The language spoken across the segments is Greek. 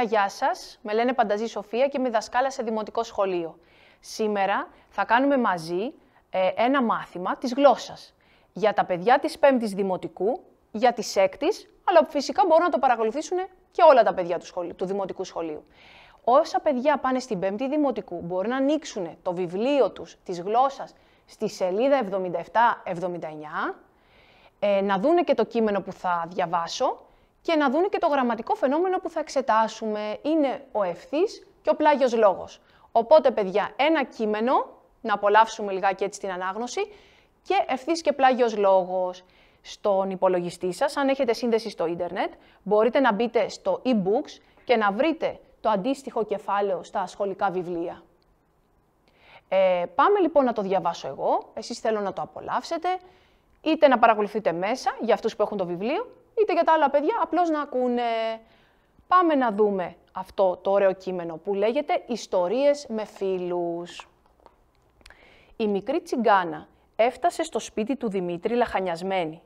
παιδιά, γεια σας. Με λένε Πανταζή Σοφία και είμαι δασκάλα σε δημοτικό σχολείο. Σήμερα θα κάνουμε μαζί ε, ένα μάθημα της γλώσσας για τα παιδιά της 5η Δημοτικού, για τη 6η, αλλά φυσικά μπορούν να το παρακολουθήσουν και όλα τα παιδιά του, σχολείου, του Δημοτικού Σχολείου. Όσα παιδιά πάνε στην 5η Δημοτικού μπορούν να ανοίξουν το βιβλίο τους της γλώσσας στη σελίδα 77-79, ε, να δούνε και το κείμενο που θα διαβάσω και να δουν και το γραμματικό φαινόμενο που θα εξετάσουμε. Είναι ο ευθύς και ο πλάγιος λόγος. Οπότε, παιδιά, ένα κείμενο, να απολαύσουμε λιγάκι έτσι την ανάγνωση, και ευθύς και πλάγιος λόγος. Στον υπολογιστή σας, αν έχετε σύνδεση στο ίντερνετ, μπορείτε να μπείτε στο e-books και να βρείτε το αντίστοιχο κεφάλαιο στα σχολικά βιβλία. Ε, πάμε λοιπόν να το διαβάσω εγώ, εσείς θέλω να το απολαύσετε, είτε να παρακολουθείτε μέσα για αυτούς που έχουν το βιβλίο, είτε για τα άλλα παιδιά, απλώς να ακούνε. Πάμε να δούμε αυτό το ωραίο κείμενο που λέγεται «Ιστορίες με φίλους». Η μικρή τσιγκάνα έφτασε στο σπίτι του Δημήτρη λαχανιασμένη.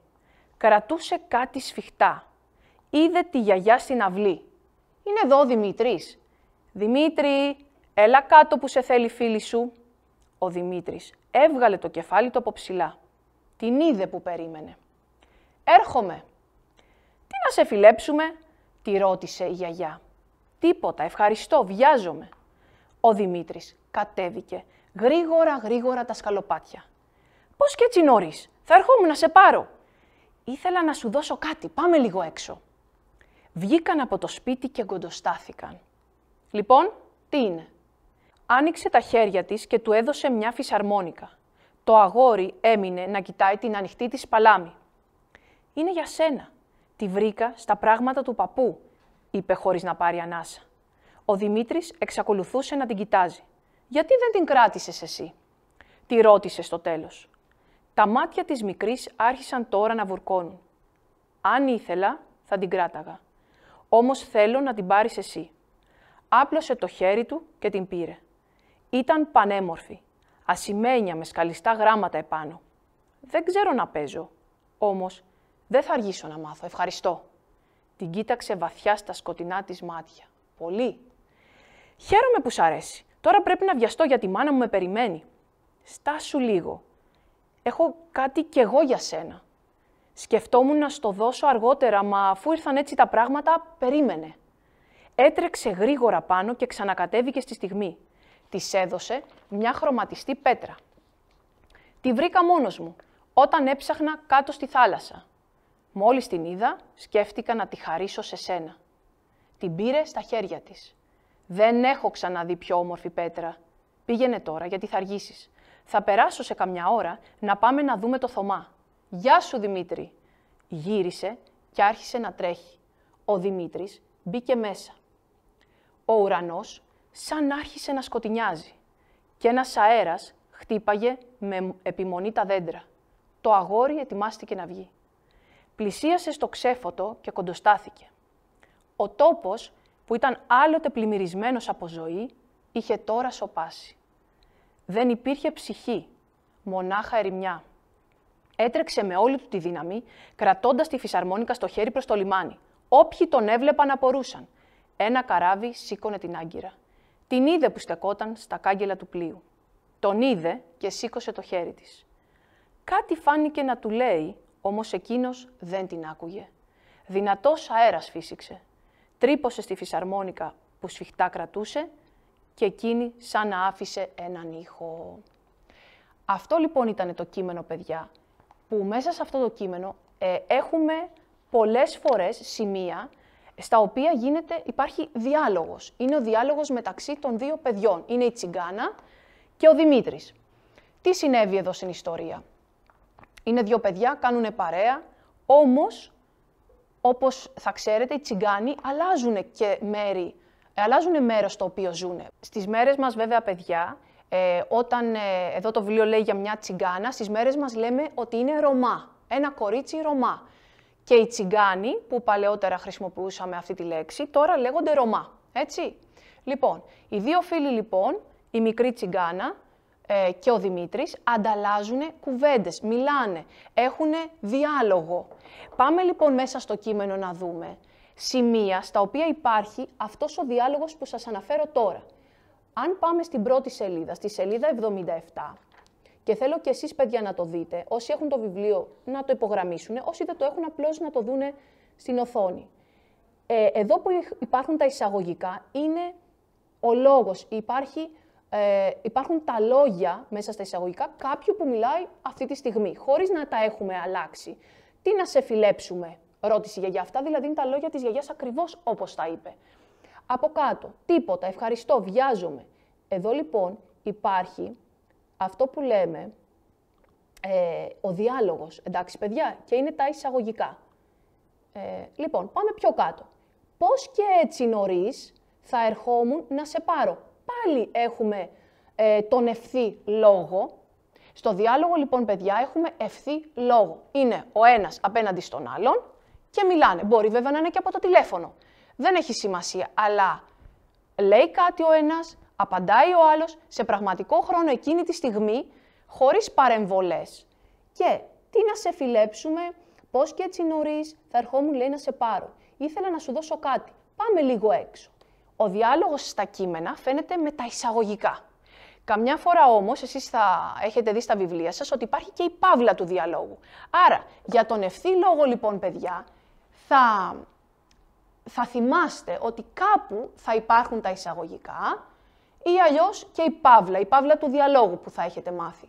Κρατούσε κάτι σφιχτά. Είδε τη γιαγιά στην αυλή. «Είναι εδώ Δημήτρης». «Δημήτρη, έλα κάτω που σε θέλει φίλη σου». Ο Δημήτρης έβγαλε το κεφάλι του από ψηλά. Την είδε που περίμενε. «Έρχομαι», «Να σε φιλέψουμε», τη ρώτησε η γιαγιά. «Τίποτα, ευχαριστώ, βιάζομαι». Ο Δημήτρης κατέβηκε γρήγορα γρήγορα τα σκαλοπάτια. «Πώς και έτσι νωρίς, θα ερχόμουν να σε πάρω». «Ήθελα να σου δώσω κάτι, πάμε λίγο έξω». Βγήκαν από το σπίτι και κοντοστάθηκαν. «Λοιπόν, τι είναι». Άνοιξε τα χέρια της και του έδωσε μια φυσαρμόνικα. Το αγόρι έμεινε να κοιτάει την ανοιχτή της παλάμη. «Είναι για σένα», Τη βρήκα στα πράγματα του παππού, είπε χωρίς να πάρει ανάσα. Ο Δημήτρης εξακολουθούσε να την κοιτάζει. Γιατί δεν την κράτησες εσύ, τη ρώτησε στο τέλος. Τα μάτια της μικρής άρχισαν τώρα να βουρκώνουν. Αν ήθελα, θα την κράταγα. Όμως θέλω να την πάρεις εσύ. Άπλωσε το χέρι του και την πήρε. Ήταν πανέμορφη, ασημένια με σκαλιστά γράμματα επάνω. Δεν ξέρω να παίζω, όμως δεν θα αργήσω να μάθω, ευχαριστώ. Την κοίταξε βαθιά στα σκοτεινά της μάτια. Πολύ. Χαίρομαι που σ' αρέσει. Τώρα πρέπει να βιαστώ γιατί η μάνα μου με περιμένει. Στάσου λίγο. Έχω κάτι κι εγώ για σένα. Σκεφτόμουν να στο δώσω αργότερα, μα αφού ήρθαν έτσι τα πράγματα, περίμενε. Έτρεξε γρήγορα πάνω και ξανακατέβηκε στη στιγμή. Της έδωσε μια χρωματιστή πέτρα. Τη βρήκα μόνος μου, όταν έψαχνα κάτω στη θάλασσα. Μόλις την είδα, σκέφτηκα να τη χαρίσω σε σένα. Την πήρε στα χέρια της. Δεν έχω ξαναδεί πιο όμορφη πέτρα. Πήγαινε τώρα, γιατί θα αργήσεις. Θα περάσω σε καμιά ώρα να πάμε να δούμε το Θωμά. Γεια σου, Δημήτρη. Γύρισε και άρχισε να τρέχει. Ο Δημήτρης μπήκε μέσα. Ο ουρανός σαν άρχισε να σκοτεινιάζει και ένας αέρας χτύπαγε με επιμονή τα δέντρα. Το αγόρι ετοιμάστηκε να βγει πλησίασε στο ξέφωτο και κοντοστάθηκε. Ο τόπος, που ήταν άλλοτε πλημμυρισμένος από ζωή, είχε τώρα σοπάσει. Δεν υπήρχε ψυχή, μονάχα ερημιά. Έτρεξε με όλη του τη δύναμη, κρατώντας τη φυσαρμόνικα στο χέρι προς το λιμάνι. Όποιοι τον έβλεπαν απορούσαν. Ένα καράβι σήκωνε την άγκυρα. Την είδε που στεκόταν στα κάγκελα του πλοίου. Τον είδε και σήκωσε το χέρι της. Κάτι φάνηκε να του λέει όμως εκείνος δεν την άκουγε. Δυνατός αέρας φύσηξε. Τρύπωσε στη φυσαρμόνικα που σφιχτά κρατούσε και εκείνη σαν να άφησε έναν ήχο. Αυτό λοιπόν ήταν το κείμενο, παιδιά, που μέσα σε αυτό το κείμενο ε, έχουμε πολλές φορές σημεία στα οποία γίνεται, υπάρχει διάλογος. Είναι ο διάλογος μεταξύ των δύο παιδιών. Είναι η Τσιγκάνα και ο Δημήτρης. Τι συνέβη εδώ στην ιστορία. Είναι δύο παιδιά, κάνουν παρέα, όμως, όπως θα ξέρετε, οι τσιγκάνοι αλλάζουν και μέρη, ε, αλλάζουν μέρος στο οποίο ζουν. Στις μέρες μας βέβαια παιδιά, ε, όταν ε, εδώ το βιβλίο λέει για μια τσιγκάνα, στις μέρες μας λέμε ότι είναι Ρωμά, ένα κορίτσι Ρωμά. Και οι τσιγκάνοι, που παλαιότερα χρησιμοποιούσαμε αυτή τη λέξη, τώρα λέγονται Ρωμά, έτσι. Λοιπόν, οι δύο φίλοι λοιπόν, η μικρή τσιγκάνα ε, και ο Δημήτρης ανταλλάζουν κουβέντες, μιλάνε, έχουν διάλογο. Πάμε λοιπόν μέσα στο κείμενο να δούμε σημεία στα οποία υπάρχει αυτός ο διάλογος που σας αναφέρω τώρα. Αν πάμε στην πρώτη σελίδα, στη σελίδα 77, και θέλω και εσείς παιδιά να το δείτε, όσοι έχουν το βιβλίο να το υπογραμμίσουν, όσοι δεν το έχουν απλώς να το δούνε στην οθόνη. Ε, εδώ που υπάρχουν τα εισαγωγικά είναι ο λόγος, υπάρχει ε, υπάρχουν τα λόγια μέσα στα εισαγωγικά κάποιου που μιλάει αυτή τη στιγμή, χωρίς να τα έχουμε αλλάξει. Τι να σε φιλέψουμε, ρώτησε η γιαγιά. Αυτά δηλαδή είναι τα λόγια της γιαγιάς ακριβώς όπως τα είπε. Από κάτω, τίποτα, ευχαριστώ, βιάζομαι. Εδώ λοιπόν υπάρχει αυτό που λέμε ε, ο διάλογος, εντάξει παιδιά, και είναι τα εισαγωγικά. Ε, λοιπόν, πάμε πιο κάτω. Πώς και έτσι νωρίς θα ερχόμουν να σε πάρω πάλι έχουμε ε, τον ευθύ λόγο. Στο διάλογο λοιπόν, παιδιά, έχουμε ευθύ λόγο. Είναι ο ένας απέναντι στον άλλον και μιλάνε. Μπορεί βέβαια να είναι και από το τηλέφωνο. Δεν έχει σημασία, αλλά λέει κάτι ο ένας, απαντάει ο άλλος σε πραγματικό χρόνο εκείνη τη στιγμή, χωρίς παρεμβολές. Και τι να σε φιλέψουμε, πώς και έτσι νωρίς θα ερχόμουν λέει να σε πάρω. Ήθελα να σου δώσω κάτι. Πάμε λίγο έξω. Ο διάλογος στα κείμενα φαίνεται με τα εισαγωγικά. Καμιά φορά όμως, εσείς θα έχετε δει στα βιβλία σας, ότι υπάρχει και η παύλα του διαλόγου. Άρα, για τον ευθύ λόγο λοιπόν, παιδιά, θα, θα θυμάστε ότι κάπου θα υπάρχουν τα εισαγωγικά ή αλλιώς και η παύλα, η παύλα του διαλόγου που θα έχετε μάθει.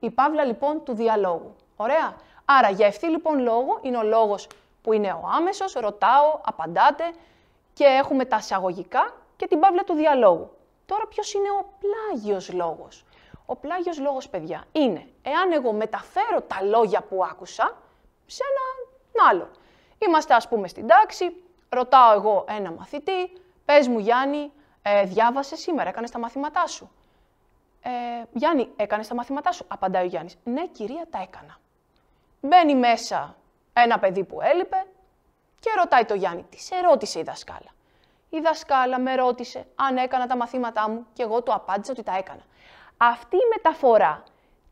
Η παύλα λοιπόν του διαλόγου. Ωραία. Άρα για ευθύ λοιπόν λόγο είναι ο λόγος που είναι ο άμεσος, ρωτάω, απαντάτε, και έχουμε τα εισαγωγικά και την παύλα του διαλόγου. Τώρα ποιος είναι ο πλάγιος λόγος. Ο πλάγιος λόγος, παιδιά, είναι εάν εγώ μεταφέρω τα λόγια που άκουσα σε έναν άλλο. Είμαστε, ας πούμε, στην τάξη, ρωτάω εγώ ένα μαθητή, πες μου Γιάννη, ε, διάβασε σήμερα, έκανες τα μαθήματά σου. Ε, Γιάννη, έκανες τα μαθήματά σου, απαντάει ο Γιάννης. Ναι, κυρία, τα έκανα. Μπαίνει μέσα ένα παιδί που έλειπε, και ρωτάει το Γιάννη, τι σε ρώτησε η δασκάλα. Η δασκάλα με ρώτησε αν έκανα τα μαθήματά μου και εγώ του απάντησα ότι τα έκανα. Αυτή η μεταφορά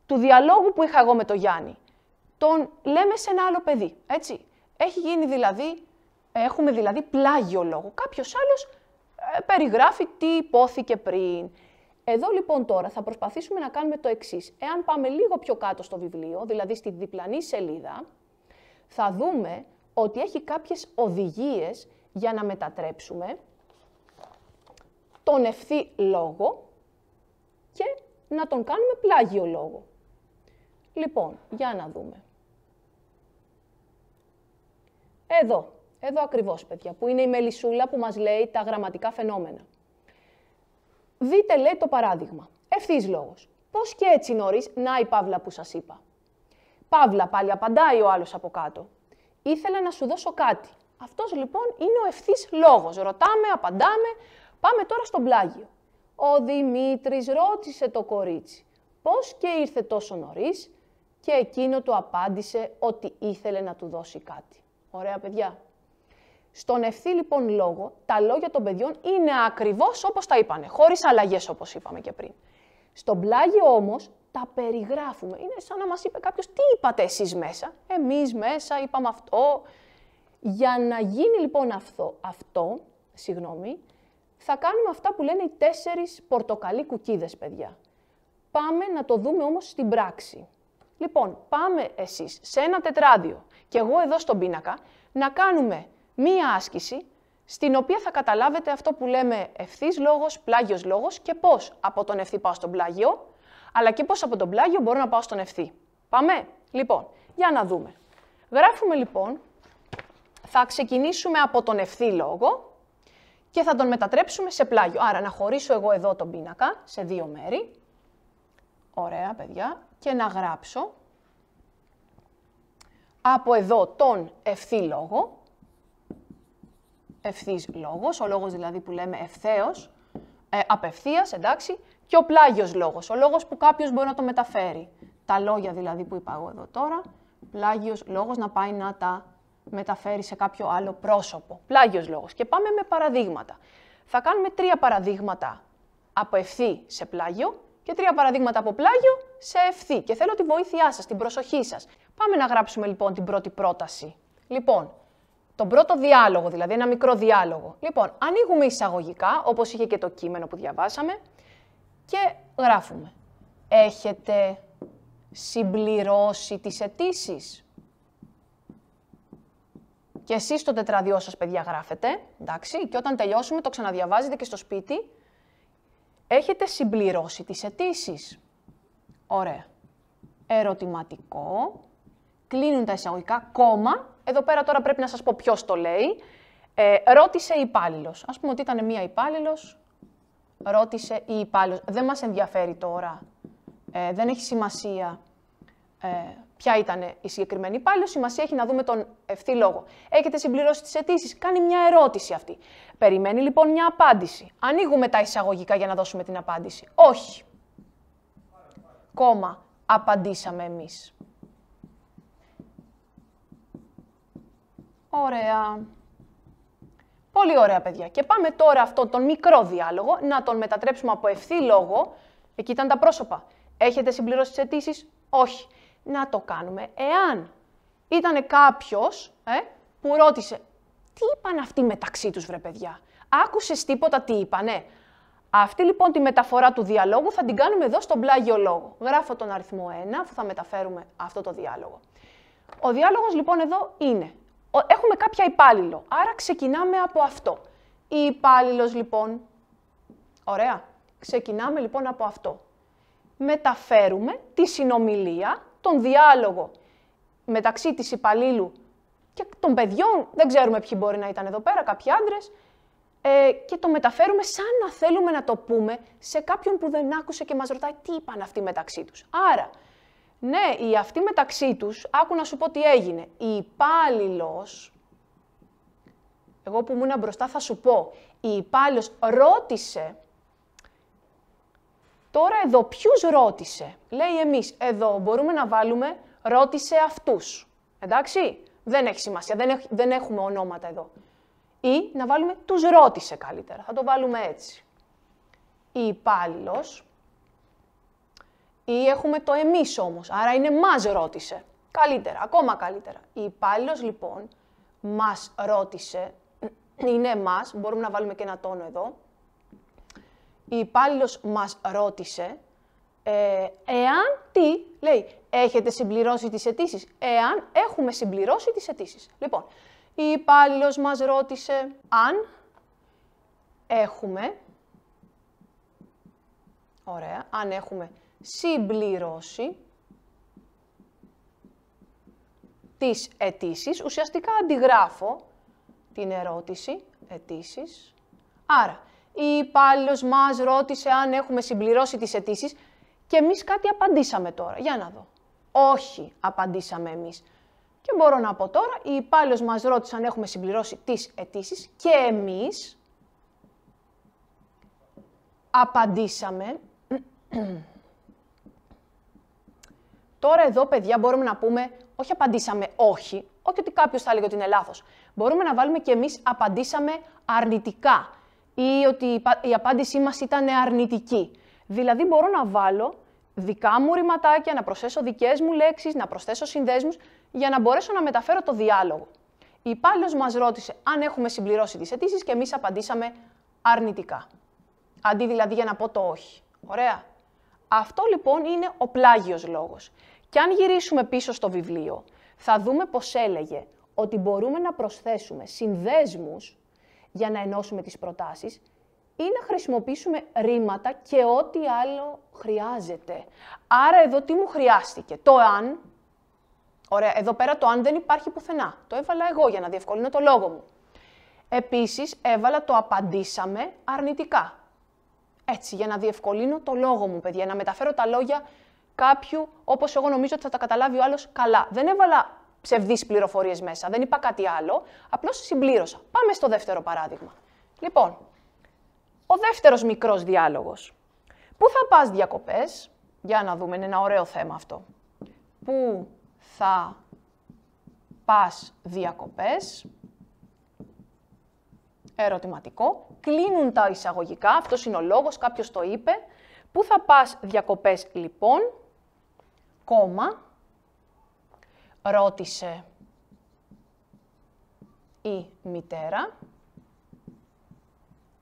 του διαλόγου που είχα εγώ με το Γιάννη, τον λέμε σε ένα άλλο παιδί, έτσι. Έχει γίνει δηλαδή, έχουμε δηλαδή πλάγιο λόγο. Κάποιος άλλος ε, περιγράφει τι υπόθηκε πριν. Εδώ λοιπόν τώρα θα προσπαθήσουμε να κάνουμε το εξής. Εάν πάμε λίγο πιο κάτω στο βιβλίο, δηλαδή στη διπλανή σελίδα, θα δούμε ότι έχει κάποιες οδηγίες για να μετατρέψουμε τον ευθύ λόγο και να τον κάνουμε πλάγιο λόγο. Λοιπόν, για να δούμε. Εδώ, εδώ ακριβώς, παιδιά, που είναι η μελισούλα που μας λέει τα γραμματικά φαινόμενα. Δείτε, λέει, το παράδειγμα. Ευθύς λόγος. Πώς και έτσι νωρίς, να η Παύλα που σας είπα. Παύλα πάλι απαντάει ο άλλος από κάτω ήθελα να σου δώσω κάτι. Αυτός λοιπόν είναι ο ευθύς λόγος. Ρωτάμε, απαντάμε. Πάμε τώρα στον πλάγιο. Ο Δημήτρης ρώτησε το κορίτσι πώς και ήρθε τόσο νωρίς, και εκείνο του απάντησε ότι ήθελε να του δώσει κάτι. Ωραία, παιδιά. Στον ευθύ λοιπόν λόγο, τα λόγια των παιδιών είναι ακριβώς όπως τα είπανε, χωρίς αλλαγές όπως είπαμε και πριν. Στον πλάγιο όμως, τα περιγράφουμε. Είναι σαν να μας είπε κάποιος τι είπατε εσείς μέσα. Εμείς μέσα είπαμε αυτό. Για να γίνει λοιπόν αυτό, αυτό συγγνώμη, θα κάνουμε αυτά που λένε οι τέσσερις πορτοκαλί κουκίδες, παιδιά. Πάμε να το δούμε όμως στην πράξη. Λοιπόν, πάμε εσείς σε ένα τετράδιο και εγώ εδώ στον πίνακα να κάνουμε μία άσκηση στην οποία θα καταλάβετε αυτό που λέμε ευθύς λόγος, πλάγιος λόγος και πώς από τον ευθύ πάω στον πλάγιο αλλά και πώς από τον πλάγιο μπορώ να πάω στον ευθύ. Πάμε. Λοιπόν, για να δούμε. Γράφουμε λοιπόν, θα ξεκινήσουμε από τον ευθύ λόγο και θα τον μετατρέψουμε σε πλάγιο. Άρα να χωρίσω εγώ εδώ τον πίνακα σε δύο μέρη. Ωραία, παιδιά. Και να γράψω από εδώ τον ευθύ λόγο. Ευθύς λόγος, ο λόγος δηλαδή που λέμε ευθέως, ε, απευθείας, εντάξει, και ο πλάγιος λόγος, ο λόγος που κάποιος μπορεί να το μεταφέρει. Τα λόγια δηλαδή που είπα εγώ εδώ τώρα, πλάγιος λόγος να πάει να τα μεταφέρει σε κάποιο άλλο πρόσωπο. Πλάγιος λόγος. Και πάμε με παραδείγματα. Θα κάνουμε τρία παραδείγματα από ευθύ σε πλάγιο και τρία παραδείγματα από πλάγιο σε ευθύ. Και θέλω τη βοήθειά σας, την προσοχή σας. Πάμε να γράψουμε λοιπόν την πρώτη πρόταση. Λοιπόν, τον πρώτο διάλογο, δηλαδή ένα μικρό διάλογο. Λοιπόν, ανοίγουμε εισαγωγικά, όπως είχε και το κείμενο που διαβάσαμε και γράφουμε. Έχετε συμπληρώσει τις αιτήσει. Και εσείς το τετραδιό σας, παιδιά, γράφετε, εντάξει, και όταν τελειώσουμε το ξαναδιαβάζετε και στο σπίτι. Έχετε συμπληρώσει τις αιτήσει. Ωραία. Ερωτηματικό. Κλείνουν τα εισαγωγικά, κόμμα. Εδώ πέρα τώρα πρέπει να σας πω ποιος το λέει. Ε, ρώτησε υπάλληλος. Ας πούμε ότι ήταν μία υπάλληλος ρώτησε η υπάλληλος. Δεν μας ενδιαφέρει τώρα. Ε, δεν έχει σημασία ε, ποια ήταν η συγκεκριμένη υπάλληλος. Σημασία έχει να δούμε τον ευθύ λόγο. Έχετε συμπληρώσει τις αιτήσεις. Κάνει μια ερώτηση αυτή. Περιμένει λοιπόν μια απάντηση. Ανοίγουμε τα εισαγωγικά για να δώσουμε την απάντηση. Όχι. Κόμμα. Απαντήσαμε εμείς. Ωραία. Πολύ ωραία, παιδιά. Και πάμε τώρα αυτό τον μικρό διάλογο να τον μετατρέψουμε από ευθύ λόγο. Εκεί ήταν τα πρόσωπα. Έχετε συμπληρώσει τις αιτήσεις. Όχι. Να το κάνουμε εάν ήταν κάποιος ε, που ρώτησε τι είπαν αυτοί μεταξύ τους βρε παιδιά. Άκουσες τίποτα τι είπανε. Αυτή λοιπόν τη μεταφορά του διαλόγου θα την κάνουμε εδώ στον πλάγιο λόγο. Γράφω τον αριθμό 1, αφού θα μεταφέρουμε αυτό το διάλογο. Ο διάλογος λοιπόν εδώ είναι έχουμε κάποια υπάλληλο. Άρα ξεκινάμε από αυτό. Η υπάλληλος λοιπόν, ωραία, ξεκινάμε λοιπόν από αυτό. Μεταφέρουμε τη συνομιλία, τον διάλογο μεταξύ της υπαλλήλου και των παιδιών, δεν ξέρουμε ποιοι μπορεί να ήταν εδώ πέρα, κάποιοι άντρες, ε, και το μεταφέρουμε σαν να θέλουμε να το πούμε σε κάποιον που δεν άκουσε και μας ρωτάει τι είπαν αυτοί μεταξύ τους. Άρα, ναι, οι αυτοί μεταξύ τους, άκου να σου πω τι έγινε. Η υπάλληλος, εγώ που ήμουν μπροστά θα σου πω, η υπάλληλος ρώτησε, τώρα εδώ ποιους ρώτησε. Λέει εμείς, εδώ μπορούμε να βάλουμε ρώτησε αυτούς. Εντάξει, δεν έχει σημασία, δεν, δεν έχουμε ονόματα εδώ. Ή να βάλουμε τους ρώτησε καλύτερα, θα το βάλουμε έτσι. Η υπάλληλος ή έχουμε το εμείς όμως, άρα είναι μας ρώτησε. Καλύτερα, ακόμα καλύτερα. Η υπάλληλος λοιπόν μας ρώτησε, είναι μας, μπορούμε να βάλουμε και ένα τόνο εδώ. Η υπάλληλος μας ρώτησε, ε, εάν τι, λέει, έχετε συμπληρώσει τις αιτήσεις. Εάν έχουμε συμπληρώσει τις αιτήσεις. Λοιπόν, η υπάλληλος μας ρώτησε αν έχουμε, ωραία, αν έχουμε συμπληρώσει τις αιτήσεις. Ουσιαστικά αντιγράφω την ερώτηση αιτήσεις. Άρα, η υπάλληλος μας ρώτησε αν έχουμε συμπληρώσει τις αιτήσεις και εμείς κάτι απαντήσαμε τώρα. Για να δω. Όχι, απαντήσαμε εμείς. Και μπορώ να πω τώρα, η υπάλληλος μας ρώτησε αν έχουμε συμπληρώσει τις αιτήσεις και εμείς απαντήσαμε Τώρα εδώ, παιδιά, μπορούμε να πούμε, όχι απαντήσαμε όχι, όχι ότι κάποιος θα έλεγε ότι είναι λάθος. Μπορούμε να βάλουμε κι εμείς απαντήσαμε αρνητικά ή ότι η απάντησή μας ήταν αρνητική. Δηλαδή, μπορώ να βάλω δικά μου ρηματάκια, να προσθέσω δικές μου λέξεις, να προσθέσω συνδέσμους για να μπορέσω να μεταφέρω το διάλογο. Η υπάλληλος μας ρώτησε αν έχουμε συμπληρώσει τις αιτήσεις και εμείς απαντήσαμε αρνητικά. Αντί δηλαδή για να πω το όχι. Ωραία. Αυτό λοιπόν είναι ο πλάγιος λόγος. Και αν γυρίσουμε πίσω στο βιβλίο, θα δούμε πως έλεγε ότι μπορούμε να προσθέσουμε συνδέσμους για να ενώσουμε τις προτάσεις ή να χρησιμοποιήσουμε ρήματα και ό,τι άλλο χρειάζεται. Άρα εδώ τι μου χρειάστηκε. Το αν, ωραία, εδώ πέρα το αν δεν υπάρχει πουθενά. Το έβαλα εγώ για να διευκολύνω το λόγο μου. Επίσης έβαλα το απαντήσαμε αρνητικά. Έτσι, για να διευκολύνω το λόγο μου, παιδιά, να μεταφέρω τα λόγια κάποιου όπως εγώ νομίζω ότι θα τα καταλάβει ο άλλος καλά. Δεν έβαλα ψευδείς πληροφορίες μέσα, δεν είπα κάτι άλλο, απλώς συμπλήρωσα. Πάμε στο δεύτερο παράδειγμα. Λοιπόν, ο δεύτερος μικρός διάλογος. Πού θα πας διακοπές, για να δούμε, είναι ένα ωραίο θέμα αυτό. Πού θα πας διακοπές, ερωτηματικό, κλείνουν τα εισαγωγικά, αυτός είναι ο λόγος, κάποιος το είπε. Πού θα πας διακοπές λοιπόν, κόμμα, ρώτησε η μητέρα.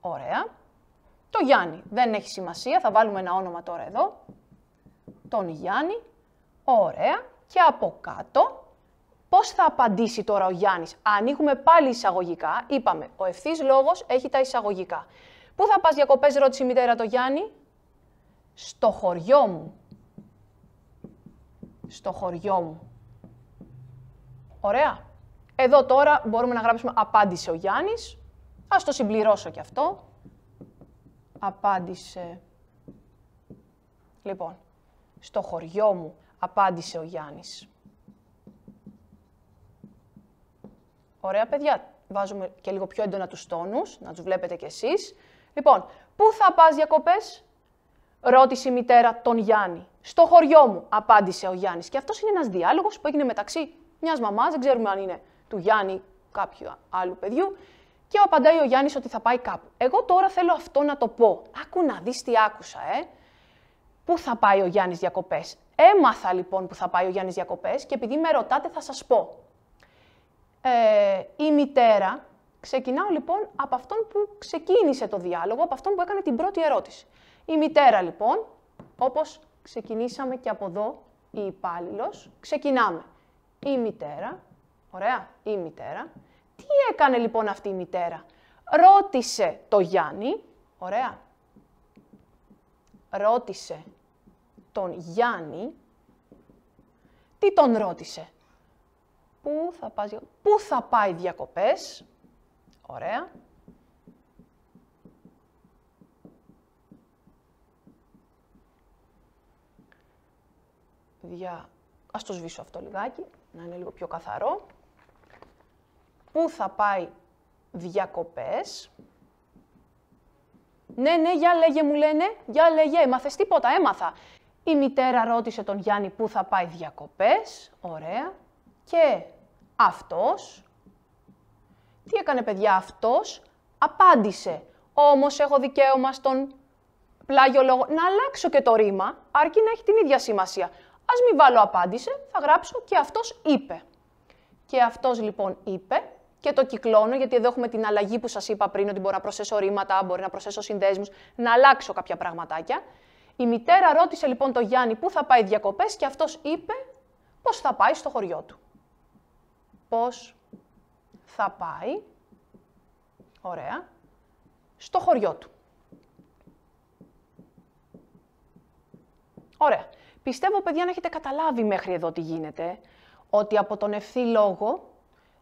Ωραία. Το Γιάννη. Δεν έχει σημασία. Θα βάλουμε ένα όνομα τώρα εδώ. Τον Γιάννη. Ωραία. Και από κάτω, πώς θα απαντήσει τώρα ο Γιάννης. Ανοίγουμε πάλι εισαγωγικά. Είπαμε, ο ευθύς λόγος έχει τα εισαγωγικά. Πού θα πας διακοπές, ρώτησε η μητέρα το Γιάννη. Στο χωριό μου στο χωριό μου. Ωραία. Εδώ τώρα μπορούμε να γράψουμε απάντησε ο Γιάννης. Ας το συμπληρώσω κι αυτό. Απάντησε... Λοιπόν, στο χωριό μου απάντησε ο Γιάννης. Ωραία, παιδιά. Βάζουμε και λίγο πιο έντονα τους τόνους, να τους βλέπετε κι εσείς. Λοιπόν, πού θα πας διακοπές, ρώτησε η μητέρα τον Γιάννη στο χωριό μου, απάντησε ο Γιάννης. Και αυτός είναι ένας διάλογος που έγινε μεταξύ μιας μαμάς, δεν ξέρουμε αν είναι του Γιάννη κάποιου άλλου παιδιού, και απαντάει ο Γιάννης ότι θα πάει κάπου. Εγώ τώρα θέλω αυτό να το πω. Άκου να δεις τι άκουσα, ε. Πού θα πάει ο Γιάννης διακοπές. Έμαθα λοιπόν που θα πάει ο Γιάννης διακοπές και επειδή με ρωτάτε θα σας πω. Ε, η μητέρα, ξεκινάω λοιπόν από αυτόν που ξεκίνησε το διάλογο, από αυτόν που έκανε την πρώτη ερώτηση. Η μητέρα λοιπόν, όπως ξεκινήσαμε και από εδώ, η υπάλληλος, ξεκινάμε. Η μητέρα, ωραία, η μητέρα. Τι έκανε λοιπόν αυτή η μητέρα. Ρώτησε το Γιάννη, ωραία. Ρώτησε τον Γιάννη, τι τον ρώτησε. Πού θα, πού θα πάει διακοπές, ωραία. παιδιά, ας το σβήσω αυτό λιγάκι, να είναι λίγο πιο καθαρό. Πού θα πάει διακοπές. Ναι, ναι, για λέγε μου λένε, για λέγε, έμαθες τίποτα, έμαθα. Η μητέρα ρώτησε τον Γιάννη πού θα πάει διακοπές, ωραία. Και αυτός, τι έκανε παιδιά, αυτός απάντησε. Όμως έχω δικαίωμα στον πλάγιο λόγο να αλλάξω και το ρήμα, αρκεί να έχει την ίδια σημασία. Ας μην βάλω απάντησε, θα γράψω και αυτός είπε. Και αυτός λοιπόν είπε και το κυκλώνω, γιατί εδώ έχουμε την αλλαγή που σας είπα πριν, ότι μπορώ να προσθέσω ρήματα, μπορεί να προσθέσω συνδέσμους, να αλλάξω κάποια πραγματάκια. Η μητέρα ρώτησε λοιπόν το Γιάννη πού θα πάει διακοπές και αυτός είπε πώς θα πάει στο χωριό του. Πώς θα πάει, ωραία, στο χωριό του. Ωραία. Πιστεύω, παιδιά, να έχετε καταλάβει μέχρι εδώ τι γίνεται, ότι από τον ευθύ λόγο,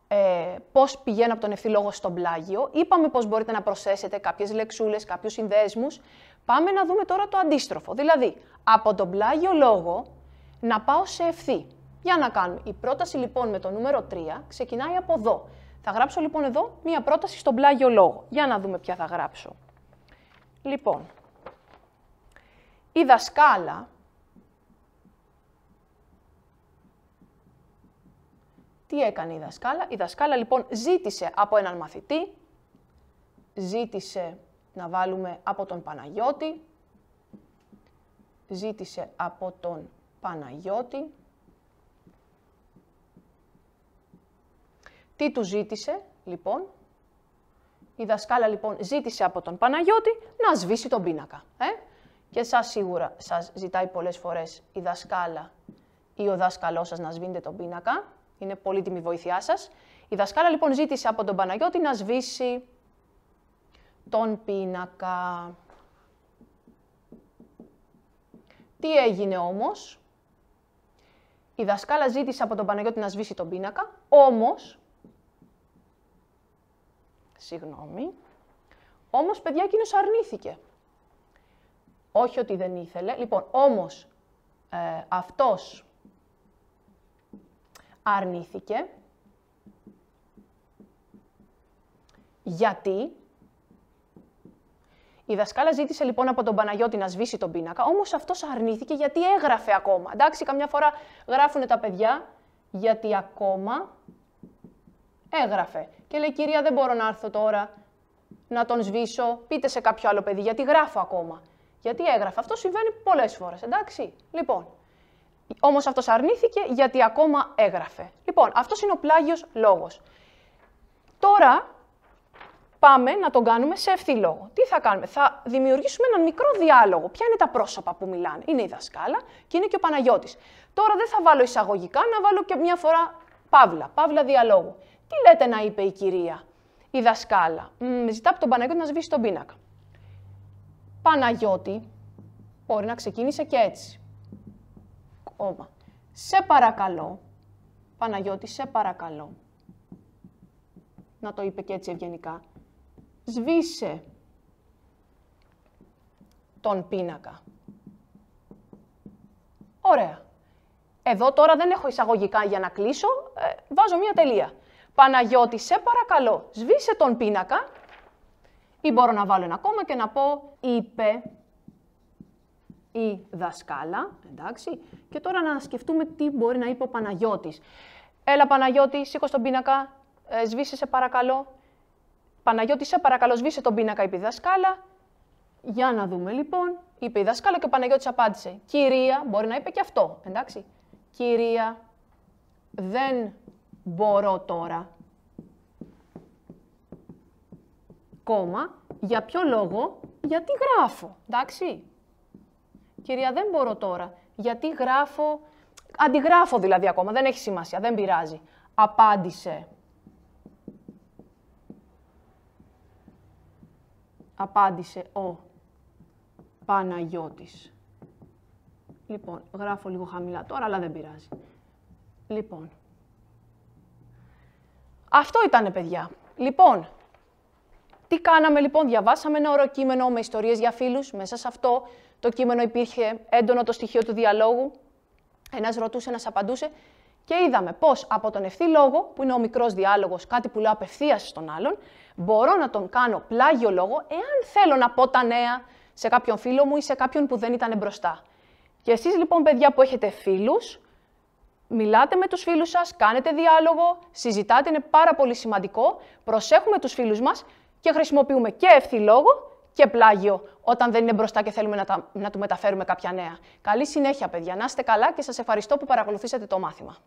ε, πώς πηγαίνω από τον ευθύ λόγο στον πλάγιο, είπαμε πώς μπορείτε να προσέσετε κάποιες λεξούλες, κάποιους συνδέσμους. Πάμε να δούμε τώρα το αντίστροφο, δηλαδή από τον πλάγιο λόγο να πάω σε ευθύ. Για να κάνουμε. Η πρόταση λοιπόν με το νούμερο 3 ξεκινάει από εδώ. Θα γράψω λοιπόν εδώ μία πρόταση στον πλάγιο λόγο. Για να δούμε ποια θα γράψω. Λοιπόν, η δασκάλα Τι έκανε η δασκάλα. Η δασκάλα λοιπόν ζήτησε από έναν μαθητή, ζήτησε να βάλουμε από τον Παναγιώτη, ζήτησε από τον Παναγιώτη. Τι του ζήτησε λοιπόν. Η δασκάλα λοιπόν ζήτησε από τον Παναγιώτη να σβήσει τον πίνακα. Ε? Και σας σίγουρα σας ζητάει πολλές φορές η δασκάλα ή ο δάσκαλός σας να σβήνετε τον πίνακα. Είναι πολύτιμη η βοήθειά σας. Η δασκάλα λοιπόν ζήτησε από τον Παναγιώτη να σβήσει τον πίνακα. Τι έγινε όμως. Η δασκάλα ζήτησε από τον Παναγιώτη να σβήσει τον πίνακα, όμως... Συγγνώμη. Όμως, παιδιά, εκείνος αρνήθηκε. Όχι ότι δεν ήθελε. Λοιπόν, όμως, ε, αυτός αρνήθηκε. Γιατί η δασκάλα ζήτησε λοιπόν από τον Παναγιώτη να σβήσει τον πίνακα, όμως αυτός αρνήθηκε γιατί έγραφε ακόμα. Εντάξει, καμιά φορά γράφουν τα παιδιά γιατί ακόμα έγραφε. Και λέει, κυρία, δεν μπορώ να έρθω τώρα να τον σβήσω, πείτε σε κάποιο άλλο παιδί, γιατί γράφω ακόμα. Γιατί έγραφε. Αυτό συμβαίνει πολλές φορές, εντάξει. Λοιπόν, Όμως αυτός αρνήθηκε γιατί ακόμα έγραφε. Λοιπόν, αυτός είναι ο πλάγιος λόγος. Τώρα πάμε να τον κάνουμε σε ευθύ λόγο. Τι θα κάνουμε, θα δημιουργήσουμε έναν μικρό διάλογο. Ποια είναι τα πρόσωπα που μιλάνε. Είναι η δασκάλα και είναι και ο Παναγιώτης. Τώρα δεν θα βάλω εισαγωγικά, να βάλω και μια φορά παύλα, παύλα διαλόγου. Τι λέτε να είπε η κυρία, η δασκάλα. Μ, ζητά από τον Παναγιώτη να σβήσει τον πίνακα. Παναγιώτη, μπορεί να ξεκίνησε και έτσι όμα. Σε παρακαλώ, Παναγιώτη, σε παρακαλώ, να το είπε και έτσι ευγενικά, σβήσε τον πίνακα. Ωραία. Εδώ τώρα δεν έχω εισαγωγικά για να κλείσω, ε, βάζω μία τελεία. Παναγιώτη, σε παρακαλώ, σβήσε τον πίνακα ή μπορώ να βάλω ένα ακόμα και να πω είπε ή δασκάλα, εντάξει. Και τώρα να σκεφτούμε τι μπορεί να είπε ο Παναγιώτης. Έλα Παναγιώτη, σήκω στον πίνακα, ε, σβήσε σε παρακαλώ. Παναγιώτη, σε παρακαλώ, σβήσε τον πίνακα, είπε η δασκάλα. Για να δούμε λοιπόν, είπε η δασκάλα και ο Παναγιώτης απάντησε. Κυρία, μπορεί να είπε και αυτό, εντάξει. Κυρία, δεν μπορώ τώρα. Κόμμα, για ποιο λόγο, γιατί γράφω, εντάξει. Κυρία, δεν μπορώ τώρα. Γιατί γράφω. Αντιγράφω δηλαδή ακόμα. Δεν έχει σημασία. Δεν πειράζει. Απάντησε. Απάντησε ο Παναγιώτης. Λοιπόν, γράφω λίγο χαμηλά τώρα, αλλά δεν πειράζει. Λοιπόν. Αυτό ήτανε, παιδιά. Λοιπόν, τι κάναμε λοιπόν, διαβάσαμε ένα ωραίο κείμενο με ιστορίες για φίλους. Μέσα σε αυτό το κείμενο υπήρχε έντονο το στοιχείο του διαλόγου. Ένας ρωτούσε, ένας απαντούσε. Και είδαμε πώς από τον ευθύ λόγο, που είναι ο μικρός διάλογος, κάτι που λέω απευθείας στον άλλον, μπορώ να τον κάνω πλάγιο λόγο, εάν θέλω να πω τα νέα σε κάποιον φίλο μου ή σε κάποιον που δεν ήταν μπροστά. Και εσείς λοιπόν, παιδιά που έχετε φίλους, μιλάτε με τους φίλους σας, κάνετε διάλογο, συζητάτε, είναι πάρα πολύ σημαντικό. Προσέχουμε τους φίλους μας και χρησιμοποιούμε και ευθύ λόγο και πλάγιο όταν δεν είναι μπροστά και θέλουμε να, να του μεταφέρουμε κάποια νέα. Καλή συνέχεια, παιδιά. Να είστε καλά και σας ευχαριστώ που παρακολουθήσατε το μάθημα.